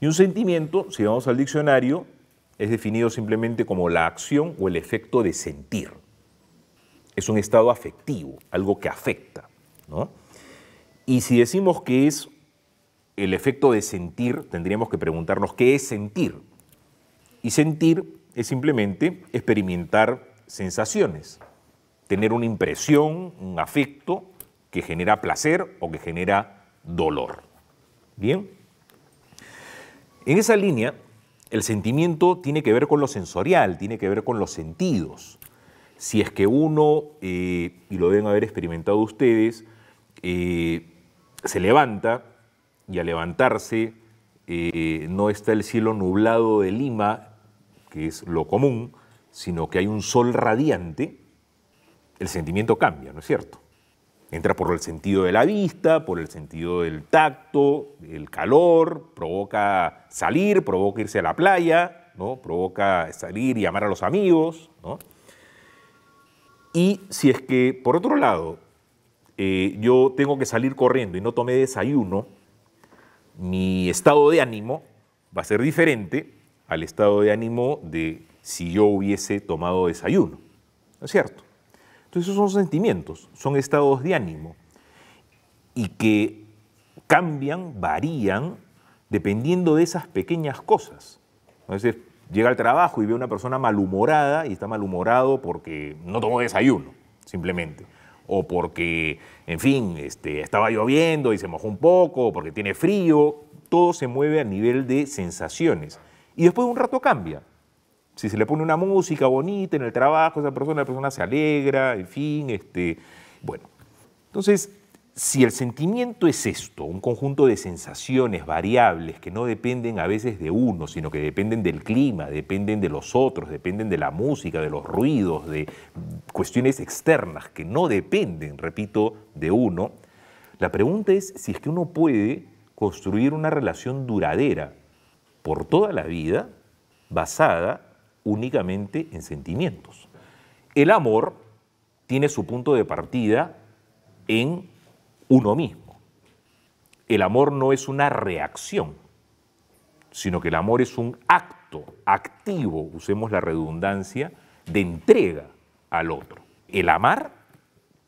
Y un sentimiento, si vamos al diccionario, es definido simplemente como la acción o el efecto de sentir. Es un estado afectivo, algo que afecta. Y si decimos que es el efecto de sentir, tendríamos que preguntarnos qué es sentir. Y sentir es simplemente experimentar sensaciones, tener una impresión, un afecto que genera placer o que genera dolor. ¿Bien? En esa línea, el sentimiento tiene que ver con lo sensorial, tiene que ver con los sentidos. Si es que uno, eh, y lo deben haber experimentado ustedes, eh, se levanta y al levantarse eh, no está el cielo nublado de Lima, que es lo común, sino que hay un sol radiante, el sentimiento cambia, ¿no es cierto? Entra por el sentido de la vista, por el sentido del tacto, el calor, provoca salir, provoca irse a la playa, ¿no? provoca salir y llamar a los amigos. Y si es que, por otro lado, eh, yo tengo que salir corriendo y no tomé desayuno, mi estado de ánimo va a ser diferente al estado de ánimo de si yo hubiese tomado desayuno. ¿No es cierto? Entonces esos son sentimientos, son estados de ánimo y que cambian, varían, dependiendo de esas pequeñas cosas. A veces llega al trabajo y ve a una persona malhumorada y está malhumorado porque no tomó desayuno, simplemente. O porque, en fin, este, estaba lloviendo y se mojó un poco, porque tiene frío. Todo se mueve a nivel de sensaciones. Y después de un rato cambia. Si se le pone una música bonita en el trabajo, esa persona, la persona se alegra, en fin, este, bueno. Entonces, si el sentimiento es esto, un conjunto de sensaciones variables que no dependen a veces de uno, sino que dependen del clima, dependen de los otros, dependen de la música, de los ruidos, de cuestiones externas que no dependen, repito, de uno, la pregunta es si es que uno puede construir una relación duradera por toda la vida basada únicamente en sentimientos. El amor tiene su punto de partida en uno mismo. El amor no es una reacción, sino que el amor es un acto activo, usemos la redundancia, de entrega al otro. El amar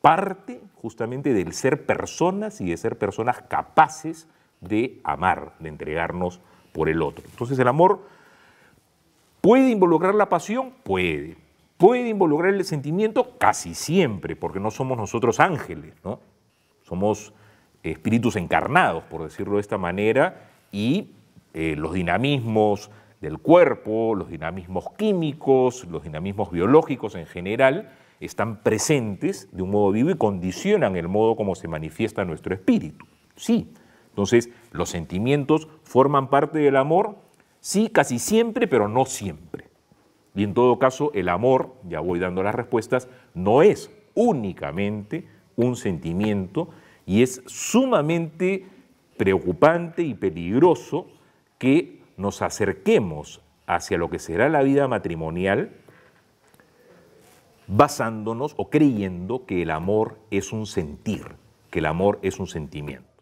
parte justamente del ser personas y de ser personas capaces de amar, de entregarnos por el otro. Entonces el amor ¿Puede involucrar la pasión? Puede. ¿Puede involucrar el sentimiento? Casi siempre, porque no somos nosotros ángeles, ¿no? Somos espíritus encarnados, por decirlo de esta manera, y eh, los dinamismos del cuerpo, los dinamismos químicos, los dinamismos biológicos en general, están presentes de un modo vivo y condicionan el modo como se manifiesta nuestro espíritu. Sí, entonces los sentimientos forman parte del amor, Sí, casi siempre, pero no siempre. Y en todo caso, el amor, ya voy dando las respuestas, no es únicamente un sentimiento y es sumamente preocupante y peligroso que nos acerquemos hacia lo que será la vida matrimonial basándonos o creyendo que el amor es un sentir, que el amor es un sentimiento.